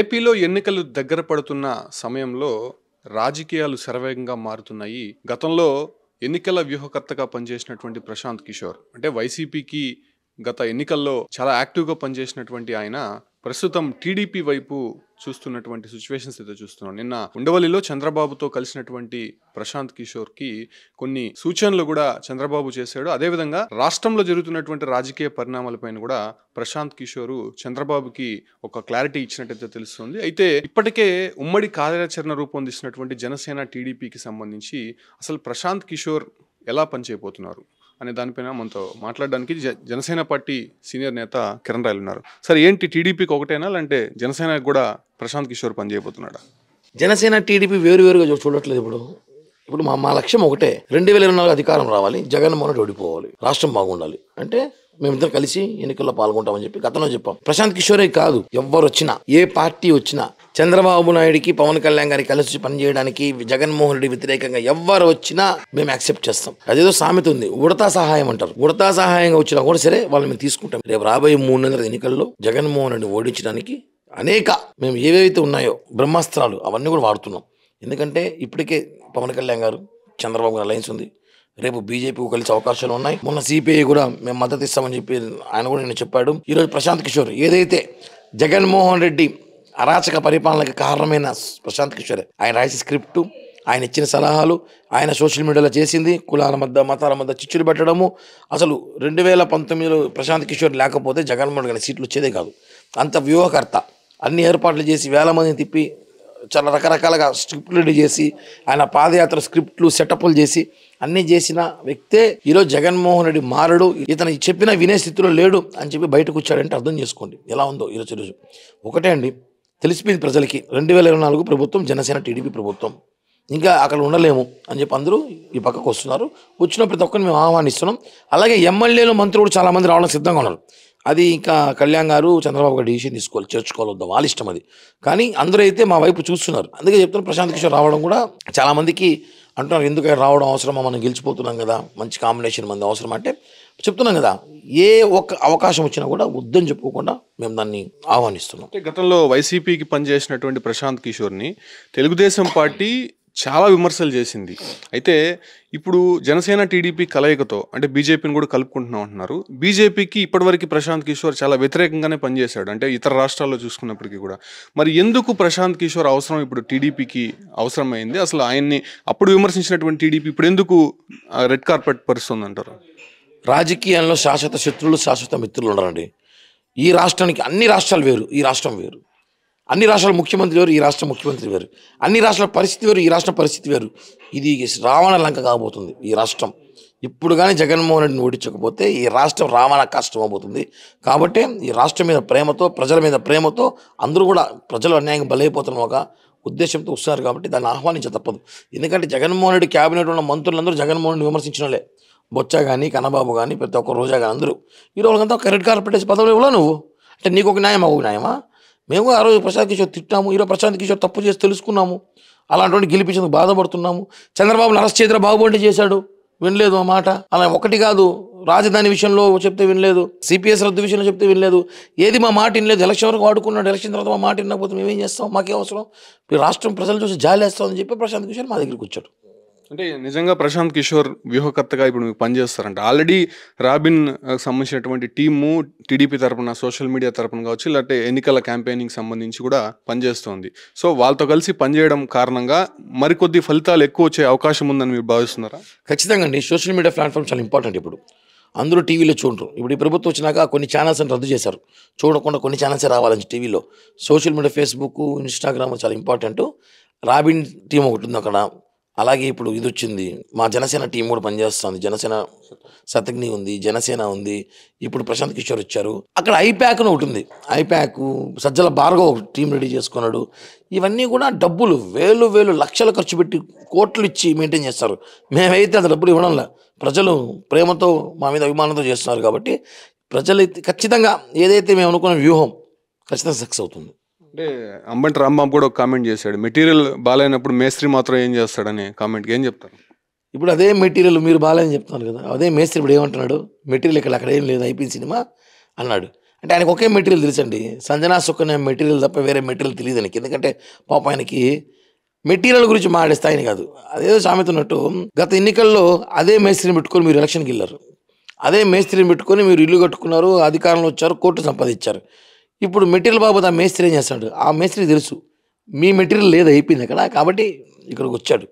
ఏపీలో ఎన్నికలు దగ్గర పడుతున్న సమయంలో రాజకీయాలు శరవేగంగా మారుతున్నాయి గతంలో ఎన్నికల వ్యూహకర్తగా పనిచేసినటువంటి ప్రశాంత్ కిషోర్ అంటే వైసీపీకి గత ఎన్నికల్లో చాలా యాక్టివ్గా పనిచేసినటువంటి ఆయన ప్రస్తుతం టీడీపీ వైపు చూస్తున్నటువంటి సిచ్యువేషన్స్ అయితే చూస్తున్నాం నిన్న ఉండవల్లిలో చంద్రబాబుతో కలిసినటువంటి ప్రశాంత్ కిషోర్ కి కొన్ని సూచనలు కూడా చంద్రబాబు చేశాడు అదేవిధంగా రాష్ట్రంలో జరుగుతున్నటువంటి రాజకీయ పరిణామాలపైన కూడా ప్రశాంత్ కిషోర్ చంద్రబాబుకి ఒక క్లారిటీ ఇచ్చినట్టయితే తెలుస్తుంది అయితే ఇప్పటికే ఉమ్మడి కార్యాచరణ రూపొందిస్తున్నటువంటి జనసేన టీడీపీకి సంబంధించి అసలు ప్రశాంత్ కిషోర్ ఎలా పనిచేయబోతున్నారు అనే దానిపైన మనతో మాట్లాడడానికి జనసేన పార్టీ సీనియర్ నేత కిరణ్ రాయలు ఉన్నారు సార్ ఏంటి టీడీపీకి ఒకటేనా లేదంటే జనసేనకి కూడా ప్రశాంత్ కిషోర్ పనిచేయబోతున్నాడా జనసేన టీడీపీ వేరు వేరుగా చూడట్లేదు ఇప్పుడు ఇప్పుడు మా మా లక్ష్యం ఒకటే రెండు వేల ఇరవై నాలుగు అధికారం రావాలి జగన్మోహన్ రెడ్డి ఓడిపోవాలి రాష్ట్రం బాగుండాలి అంటే మేమిద్దరం కలిసి ఎన్నికల్లో పాల్గొంటామని చెప్పి గతంలో చెప్పాం ప్రశాంత్ కిషోరే కాదు ఎవరు వచ్చినా ఏ పార్టీ వచ్చినా చంద్రబాబు నాయుడికి పవన్ కళ్యాణ్ గారికి కలిసి పనిచేయడానికి జగన్మోహన్ రెడ్డి వ్యతిరేకంగా ఎవ్వరు వచ్చినా మేము యాక్సెప్ట్ చేస్తాం అదేదో సామెత ఉంది ఉడతా సహాయం అంటారు ఉడతా సహాయంగా వచ్చినా కూడా సరే వాళ్ళు మేము తీసుకుంటాం రేపు రాబోయే మూడు నెలల ఎన్నికల్లో జగన్మోహన్ రెడ్డి ఓడించడానికి అనేక మేము ఏవేవైతే ఉన్నాయో బ్రహ్మాస్త్రాలు అవన్నీ కూడా వాడుతున్నాం ఎందుకంటే ఇప్పటికే పవన్ కళ్యాణ్ గారు చంద్రబాబు గారు అలయన్స్ ఉంది రేపు బీజేపీ కలిసే అవకాశాలు ఉన్నాయి మొన్న సిపిఐ కూడా మేము మద్దతు ఇస్తామని చెప్పి ఆయన కూడా నేను చెప్పాడు ఈరోజు ప్రశాంత్ కిషోర్ ఏదైతే జగన్మోహన్ రెడ్డి అరాచక పరిపాలనకి కారణమైన ప్రశాంత్ కిషోరే ఆయన రాసిన స్క్రిప్ట్ ఆయన ఇచ్చిన సలహాలు ఆయన సోషల్ మీడియాలో చేసింది కులాల మధ్య మతాల మధ్య చిచ్చులు పెట్టడము అసలు రెండు వేల పంతొమ్మిదిలో ప్రశాంత్ కిషోర్ లేకపోతే జగన్మోహన్ గారి సీట్లు వచ్చేదే కాదు అంత వ్యూహకర్త అన్ని ఏర్పాట్లు చేసి వేల మందిని తిప్పి చాలా రకరకాలుగా స్క్రిప్ట్లు రెడీ చేసి ఆయన పాదయాత్ర స్క్రిప్ట్లు సెటప్లు చేసి అన్నీ చేసిన వ్యక్తే ఈరోజు జగన్మోహన్ రెడ్డి మారడు ఇతను చెప్పిన వినే స్థితిలో లేడు అని చెప్పి బయటకు వచ్చాడంటే అర్థం చేసుకోండి ఎలా ఉందో ఈరోజు ఈరోజు ఒకటే అండి తెలిసిపోయింది ప్రజలకి రెండు వేల ఇరవై నాలుగు ప్రభుత్వం జనసేన టీడీపీ ప్రభుత్వం ఇంకా అక్కడ ఉండలేము అని చెప్పి అందరూ ఈ పక్కకు వస్తున్నారు వచ్చిన ప్రతి ఒక్కరిని మేము ఆహ్వానిస్తున్నాం అలాగే ఎమ్మెల్యేలు మంత్రులు కూడా చాలామంది రావడం సిద్ధంగా ఉన్నారు అది ఇంకా కళ్యాణ్ గారు చంద్రబాబు గారు డిసిషన్ తీసుకోవాలి చేర్చుకోవాలొద్దాం వాళ్ళ ఇష్టం అది కానీ అందరూ అయితే మా వైపు చూస్తున్నారు అందుకే చెప్తున్నారు ప్రశాంత్ కిషోర్ రావడం కూడా చాలామందికి అంటున్నారు ఎందుకు రావడం అవసరమా మనం గెలిచిపోతున్నాం కదా మంచి కాంబినేషన్ మంది అవసరం అంటే చెప్తున్నాం కదా ఏ ఒక్క అవకాశం వచ్చినా కూడా వద్దని చెప్పుకోకుండా మేము దాన్ని ఆహ్వానిస్తున్నాం గతంలో వైసీపీకి పనిచేసినటువంటి ప్రశాంత్ కిషోర్ని తెలుగుదేశం పార్టీ చాలా విమర్శలు చేసింది అయితే ఇప్పుడు జనసేన టీడీపీ కలయికతో అంటే బీజేపీని కూడా కలుపుకుంటున్నాం అంటున్నారు బీజేపీకి ఇప్పటివరకు ప్రశాంత్ కిషోర్ చాలా వ్యతిరేకంగానే పనిచేశాడు అంటే ఇతర రాష్ట్రాల్లో చూసుకున్నప్పటికీ కూడా మరి ఎందుకు ప్రశాంత్ కిషోర్ అవసరం ఇప్పుడు టీడీపీకి అవసరమైంది అసలు ఆయన్ని అప్పుడు విమర్శించినటువంటి టీడీపీ ఇప్పుడు ఎందుకు రెడ్ కార్పెట్ పరుస్తుంది అంటారు రాజకీయాల్లో శాశ్వత శత్రువులు శాశ్వత మిత్రులు ఉండాలండి ఈ రాష్ట్రానికి అన్ని రాష్ట్రాలు వేరు ఈ రాష్ట్రం వేరు అన్ని రాష్ట్రాల ముఖ్యమంత్రి వేరు ఈ రాష్ట్ర ముఖ్యమంత్రి వేరు అన్ని రాష్ట్రాల పరిస్థితి వేరు ఈ రాష్ట్ర పరిస్థితి వేరు ఇది రావణ లంక కాబోతుంది ఈ రాష్ట్రం ఇప్పుడు కానీ జగన్మోహన్ రెడ్డిని ఓడించకపోతే ఈ రాష్ట్రం రావణ కష్టం అవుతుంది కాబట్టి ఈ రాష్ట్రం మీద ప్రేమతో ప్రజల మీద ప్రేమతో అందరూ కూడా ప్రజలు అన్యాయంగా బలైపోతున్న ఒక ఉద్దేశంతో వస్తున్నారు కాబట్టి దాన్ని ఆహ్వానించ తప్పదు ఎందుకంటే జగన్మోహన్ రెడ్డి క్యాబినెట్ ఉన్న మంత్రులందరూ జగన్మోహన్ రెడ్డి విమర్శించిన బొచ్చ కానీ కన్నబాబు కానీ ప్రతి ఒక్క రోజా కానీ అందరూ ఈరోజు ఒక క్రెడిట్ కార్డు పెట్టేసి పదవులు ఇవ్వలా నువ్వు అంటే నీకు ఒక న్యాయం ఒక న్యాయమా మేము ఆ రోజు ప్రశాంత్ కిషోర్ తిట్టాము ఈరోజు ప్రశాంత్ కిషోర్ తప్పు చేసి తెలుసుకున్నాము అలాంటి గెలిపించేందుకు బాధపడుతున్నాము చంద్రబాబు అరెస్ట్ చేతిలో బాగుబండి చేశాడు వినలేదు ఆ మాట అలా ఒకటి కాదు రాజధాని విషయంలో చెప్తే వినలేదు సిపిఎస్ రద్దు విషయంలో చెప్తే వినలేదు ఏది మా మాట వినలేదు ఎలక్షన్ వరకు వాడుకున్నాడు ఎలక్షన్ తర్వాత మా మాట వినకపోతే మేమేం చేస్తాం మాకే అవసరం రాష్ట్రం ప్రజలు చూసి జాలేస్తామని చెప్పి ప్రశాంత్ కిషోర్ మా దగ్గరికి వచ్చాడు అంటే నిజంగా ప్రశాంత్ కిషోర్ వ్యూహకర్తగా ఇప్పుడు మీకు పనిచేస్తారంట ఆల్రెడీ రాబిన్ సంబంధించినటువంటి టీము టీడీపీ తరపున సోషల్ మీడియా తరపున కావచ్చు లేకపోతే ఎన్నికల క్యాంపెయినింగ్ సంబంధించి కూడా పనిచేస్తోంది సో వాళ్ళతో కలిసి పనిచేయడం కారణంగా మరికొద్ది ఫలితాలు ఎక్కువ వచ్చే అవకాశం ఉందని మీరు భావిస్తున్నారా ఖచ్చితంగా అండి సోషల్ మీడియా ప్లాట్ఫామ్ చాలా ఇంపార్టెంట్ ఇప్పుడు అందరూ టీవీలో చూడరు ఇప్పుడు ఈ ప్రభుత్వం వచ్చినాక కొన్ని అని రద్దు చేశారు చూడకుండా కొన్ని ఛానల్సే రావాలని టీవీలో సోషల్ మీడియా ఫేస్బుక్ ఇన్స్టాగ్రామ్ చాలా ఇంపార్టెంట్ రాబిన్ టీం ఒకటి ఉంది అక్కడ అలాగే ఇప్పుడు ఇది వచ్చింది మా జనసేన టీం కూడా పనిచేస్తుంది జనసేన సతగ్ని ఉంది జనసేన ఉంది ఇప్పుడు ప్రశాంత్ కిషోర్ వచ్చారు అక్కడ ఐప్యాక్ అని ఒకటి ఉంది IPAC Sajjala Bhargav team ready చేసుకున్నాడు ఇవన్నీ కూడా డబ్బులు వేలు వేలు లక్షలు ఖర్చు పెట్టి కోట్లు ఇచ్చి మెయింటైన్ చేస్తారు మేమైతే అంత డబ్బులు ఇవ్వడంలా ప్రజలు ప్రేమతో మా మీద అభిమానంతో చేస్తున్నారు కాబట్టి ప్రజలు ఖచ్చితంగా ఏదైతే మేము అనుకున్న వ్యూహం ఖచ్చితంగా సక్సెస్ అవుతుంది అంటే అంబంటి రాంబాబు కూడా ఒక కామెంట్ చేశాడు మెటీరియల్ బాగాలేనప్పుడు మేస్త్రి మాత్రం ఏం చేస్తాడని కామెంట్కి ఏం చెప్తారు ఇప్పుడు అదే మెటీరియల్ మీరు బాగాలేని చెప్తున్నారు కదా అదే మేస్త్రి ఇప్పుడు ఏమంటున్నాడు మెటీరియల్ ఇక్కడ అక్కడ ఏం లేదు అయిపోయింది సినిమా అన్నాడు అంటే ఆయనకు ఒకే మెటీరియల్ తెలుసండి సంజనా సుఖనే మెటీరియల్ తప్ప వేరే మెటీరియల్ తెలియదు ఆయనకి ఎందుకంటే పాప ఆయనకి మెటీరియల్ గురించి మాట్లాడే ఆయన కాదు అదేదో సామెత ఉన్నట్టు గత ఎన్నికల్లో అదే మేస్త్రిని పెట్టుకొని మీరు ఎలక్షన్కి వెళ్ళారు అదే మేస్త్రిని పెట్టుకొని మీరు ఇల్లు కట్టుకున్నారు అధికారంలో వచ్చారు కోర్టు సంపాదించారు ఇప్పుడు మెటీరియల్ బాబు ఆ మేస్త్రి ఏం చేస్తాడు ఆ మేస్త్రి తెలుసు మీ మెటీరియల్ లేదు అయిపోయింది అక్కడ కాబట్టి ఇక్కడికి వచ్చాడు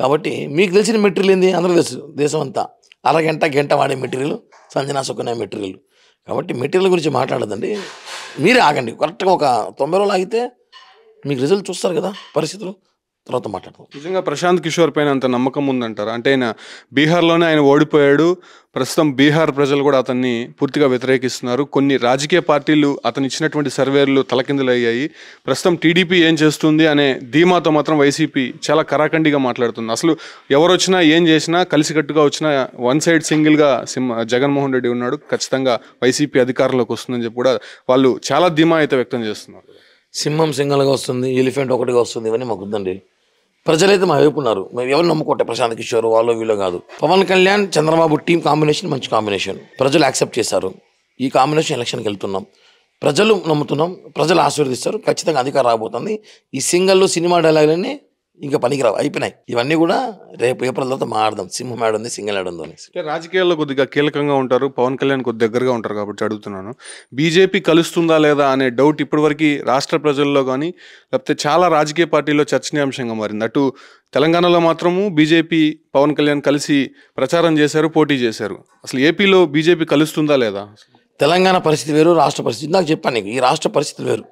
కాబట్టి మీకు తెలిసిన మెటీరియల్ ఏంది అందరూ తెలుసు దేశం అంతా అరగంట గంట వాడే మెటీరియల్ సంజనా సుకునే మెటీరియల్ కాబట్టి మెటీరియల్ గురించి మాట్లాడదండి మీరే ఆగండి కరెక్ట్గా ఒక తొంభై రోజులు ఆగితే మీకు రిజల్ట్ చూస్తారు కదా పరిస్థితులు తర్వాత మాట్లాడదాం నిజంగా ప్రశాంత్ కిషోర్ పైన అంత నమ్మకం ఉందంటారు అంటే ఆయన బీహార్లోనే ఆయన ఓడిపోయాడు ప్రస్తుతం బీహార్ ప్రజలు కూడా అతన్ని పూర్తిగా వ్యతిరేకిస్తున్నారు కొన్ని రాజకీయ పార్టీలు అతను ఇచ్చినటువంటి సర్వేలు తలకిందులు అయ్యాయి ప్రస్తుతం టీడీపీ ఏం చేస్తుంది అనే ధీమాతో మాత్రం వైసీపీ చాలా కరాఖండిగా మాట్లాడుతుంది అసలు ఎవరు వచ్చినా ఏం చేసినా కలిసికట్టుగా వచ్చినా వన్ సైడ్ సింగిల్గా సింహ జగన్మోహన్ రెడ్డి ఉన్నాడు ఖచ్చితంగా వైసీపీ అధికారంలోకి వస్తుందని చెప్పి కూడా వాళ్ళు చాలా ధీమా అయితే వ్యక్తం చేస్తున్నారు సింహం సింగల్గా వస్తుంది ఎలిఫెంట్ ఒకటిగా వస్తుంది ఇవన్నీ మాకు ఉందండి ప్రజలైతే మా వైపు ఉన్నారు మేము ఎవరు నమ్ముకుంటే ప్రశాంత్ కిషోర్ వాళ్ళు వీళ్ళు కాదు పవన్ కళ్యాణ్ చంద్రబాబు టీం కాంబినేషన్ మంచి కాంబినేషన్ ప్రజలు యాక్సెప్ట్ చేశారు ఈ కాంబినేషన్ ఎలక్షన్కి వెళ్తున్నాం ప్రజలు నమ్ముతున్నాం ప్రజలు ఆశీర్వదిస్తారు ఖచ్చితంగా అధికారం రాబోతుంది ఈ సింగల్లో సినిమా డైలాగులన్నీ ఇంకా పనికిరావు అయిపోయినాయి ఇవన్నీ కూడా రేపు ఏప్రిల్ తర్వాత మారదాం సింహం యాడ్ ఉంది సింగల్ యాడ్ ఉంది రాజకీయాల్లో కొద్దిగా కీలకంగా ఉంటారు పవన్ కళ్యాణ్ కొద్ది దగ్గరగా ఉంటారు కాబట్టి అడుగుతున్నాను బీజేపీ కలుస్తుందా లేదా అనే డౌట్ ఇప్పటివరకు రాష్ట్ర ప్రజల్లో కానీ లేకపోతే చాలా రాజకీయ పార్టీల్లో చర్చనీయాంశంగా మారింది అటు తెలంగాణలో మాత్రము బీజేపీ పవన్ కళ్యాణ్ కలిసి ప్రచారం చేశారు పోటీ చేశారు అసలు ఏపీలో బీజేపీ కలుస్తుందా లేదా తెలంగాణ పరిస్థితి వేరు రాష్ట్ర పరిస్థితి నాకు చెప్పాను నీకు ఈ రాష్ట్ర పరిస్థితులు వేరు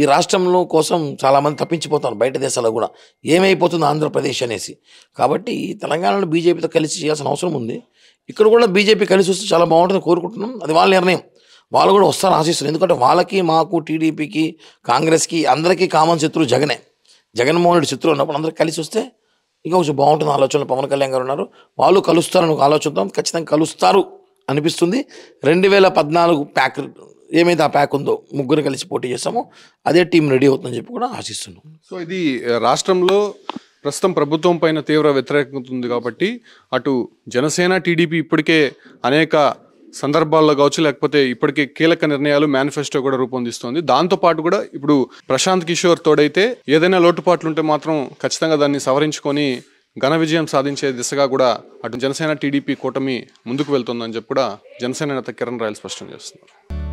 ఈ రాష్ట్రంలో కోసం చాలామంది తప్పించిపోతారు బయట దేశాల్లో కూడా ఏమైపోతుంది ఆంధ్రప్రదేశ్ అనేసి కాబట్టి తెలంగాణలో బీజేపీతో కలిసి చేయాల్సిన అవసరం ఉంది ఇక్కడ కూడా బీజేపీ కలిసి వస్తే చాలా బాగుంటుంది కోరుకుంటున్నాం అది వాళ్ళ నిర్ణయం వాళ్ళు కూడా వస్తారని ఆశిస్తున్నారు ఎందుకంటే వాళ్ళకి మాకు టీడీపీకి కాంగ్రెస్కి అందరికీ కామన్ శత్రువు జగనే జగన్మోహన్ రెడ్డి శత్రువు ఉన్నప్పుడు అందరూ కలిసి వస్తే ఇంకా కొంచెం బాగుంటుంది ఆలోచనలు పవన్ కళ్యాణ్ గారు ఉన్నారు వాళ్ళు కలుస్తారని ఒక ఆలోచనతో ఖచ్చితంగా కలుస్తారు అనిపిస్తుంది రెండు వేల పద్నాలుగు ప్యాక్ ఏమైతే ఆ ప్యాక్ ఉందో ముగ్గురు కలిసి పోటీ చేస్తామో అదే టీం రెడీ అవుతుందని చెప్పి కూడా ఆశిస్తున్నాం సో ఇది రాష్ట్రంలో ప్రస్తుతం ప్రభుత్వం పైన తీవ్ర వ్యతిరేకత ఉంది కాబట్టి అటు జనసేన టీడీపీ ఇప్పటికే అనేక సందర్భాల్లో కావచ్చు లేకపోతే ఇప్పటికే కీలక నిర్ణయాలు మేనిఫెస్టో కూడా రూపొందిస్తోంది దాంతోపాటు కూడా ఇప్పుడు ప్రశాంత్ కిషోర్ తోడైతే ఏదైనా లోటుపాట్లు ఉంటే మాత్రం ఖచ్చితంగా దాన్ని సవరించుకొని ఘన విజయం సాధించే దిశగా కూడా అటు జనసేన టీడీపీ కూటమి ముందుకు వెళ్తుందని చెప్పి కూడా జనసేన నేత కిరణ్ రాయల్ స్పష్టం చేస్తున్నారు